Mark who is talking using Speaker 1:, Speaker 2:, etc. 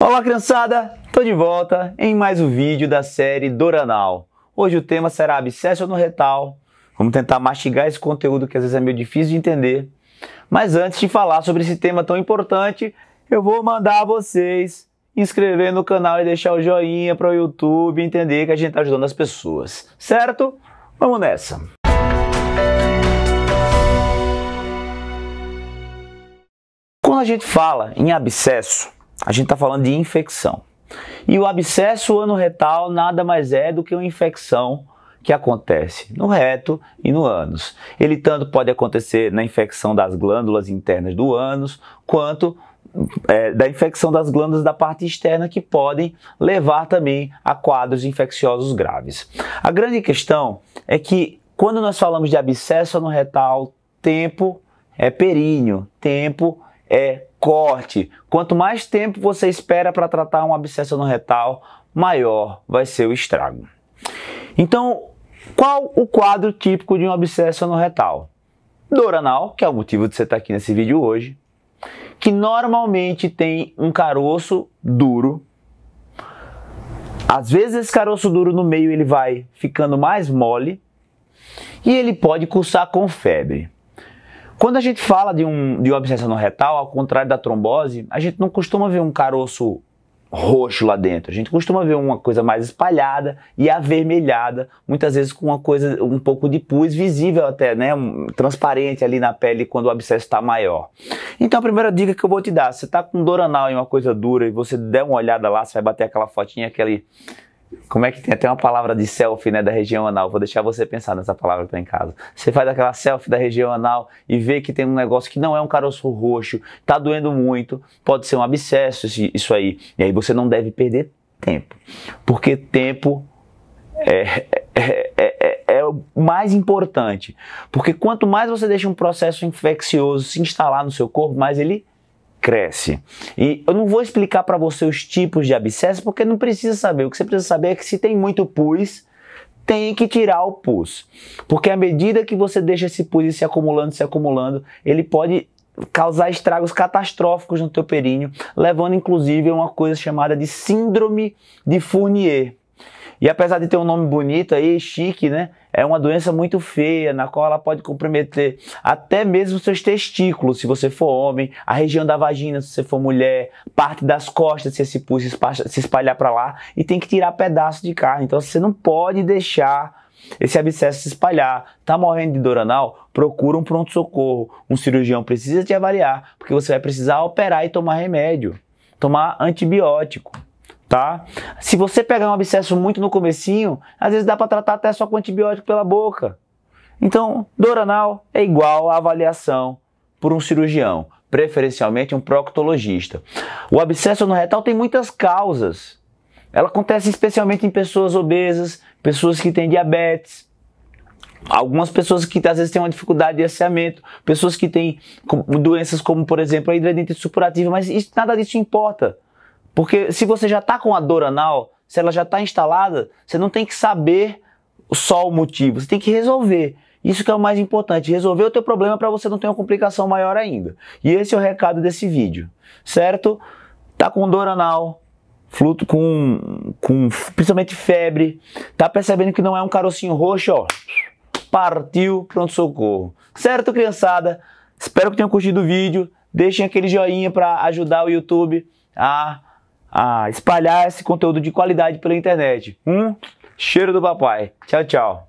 Speaker 1: Olá, criançada! Tô de volta em mais um vídeo da série Doranal. Hoje o tema será abscesso no retal. Vamos tentar mastigar esse conteúdo que às vezes é meio difícil de entender. Mas antes de falar sobre esse tema tão importante, eu vou mandar vocês inscrever no canal e deixar o joinha para o YouTube entender que a gente está ajudando as pessoas, certo? Vamos nessa! Quando a gente fala em abscesso, a gente está falando de infecção. E o abscesso anorretal nada mais é do que uma infecção que acontece no reto e no ânus. Ele tanto pode acontecer na infecção das glândulas internas do ânus, quanto é, da infecção das glândulas da parte externa, que podem levar também a quadros infecciosos graves. A grande questão é que quando nós falamos de abscesso anorretal, tempo é períneo, tempo é corte. Quanto mais tempo você espera para tratar um abscesso no retal, maior vai ser o estrago. Então, qual o quadro típico de um abscesso no retal? Dor anal, que é o motivo de você estar tá aqui nesse vídeo hoje, que normalmente tem um caroço duro. Às vezes esse caroço duro no meio ele vai ficando mais mole e ele pode cursar com febre. Quando a gente fala de, um, de uma abscessa no retal, ao contrário da trombose, a gente não costuma ver um caroço roxo lá dentro. A gente costuma ver uma coisa mais espalhada e avermelhada, muitas vezes com uma coisa um pouco de pus visível até, né, um, transparente ali na pele quando o abscesso está maior. Então a primeira dica que eu vou te dar, se você está com dor anal e uma coisa dura e você der uma olhada lá, você vai bater aquela fotinha, aquele como é que tem até uma palavra de selfie, né, da região anal? Vou deixar você pensar nessa palavra para em casa. Você faz aquela selfie da região anal e vê que tem um negócio que não é um caroço roxo, tá doendo muito, pode ser um abscesso isso aí. E aí você não deve perder tempo, porque tempo é, é, é, é, o mais importante. Porque quanto mais você deixa um processo infeccioso se instalar no seu corpo, mais ele cresce. E eu não vou explicar para você os tipos de abscesso porque não precisa saber. O que você precisa saber é que se tem muito pus, tem que tirar o pus. Porque à medida que você deixa esse pus se acumulando, se acumulando, ele pode causar estragos catastróficos no teu períneo, levando inclusive a uma coisa chamada de síndrome de Fournier. E apesar de ter um nome bonito aí, chique, né? É uma doença muito feia, na qual ela pode comprometer até mesmo seus testículos, se você for homem, a região da vagina, se você for mulher, parte das costas, se esse pus se espalhar para lá, e tem que tirar pedaço de carne. Então você não pode deixar esse abscesso se espalhar, tá morrendo de dor anal, procura um pronto-socorro. Um cirurgião precisa te avaliar, porque você vai precisar operar e tomar remédio, tomar antibiótico tá? Se você pegar um abscesso muito no comecinho, às vezes dá para tratar até só com antibiótico pela boca. Então, dor anal é igual à avaliação por um cirurgião, preferencialmente um proctologista. O abscesso no retal tem muitas causas. Ela acontece especialmente em pessoas obesas, pessoas que têm diabetes, algumas pessoas que às vezes têm uma dificuldade de asseamento, pessoas que têm doenças como, por exemplo, a hidradentite supurativa, mas isso, nada disso importa. Porque se você já está com a dor anal, se ela já está instalada, você não tem que saber só o motivo, você tem que resolver. Isso que é o mais importante, resolver o teu problema para você não ter uma complicação maior ainda. E esse é o recado desse vídeo, certo? Tá com dor anal, fluto com, com principalmente febre, tá percebendo que não é um carocinho roxo, ó. Partiu pronto socorro. Certo, criançada? Espero que tenham curtido o vídeo. Deixem aquele joinha para ajudar o YouTube a a espalhar esse conteúdo de qualidade pela internet. Um cheiro do papai. Tchau, tchau.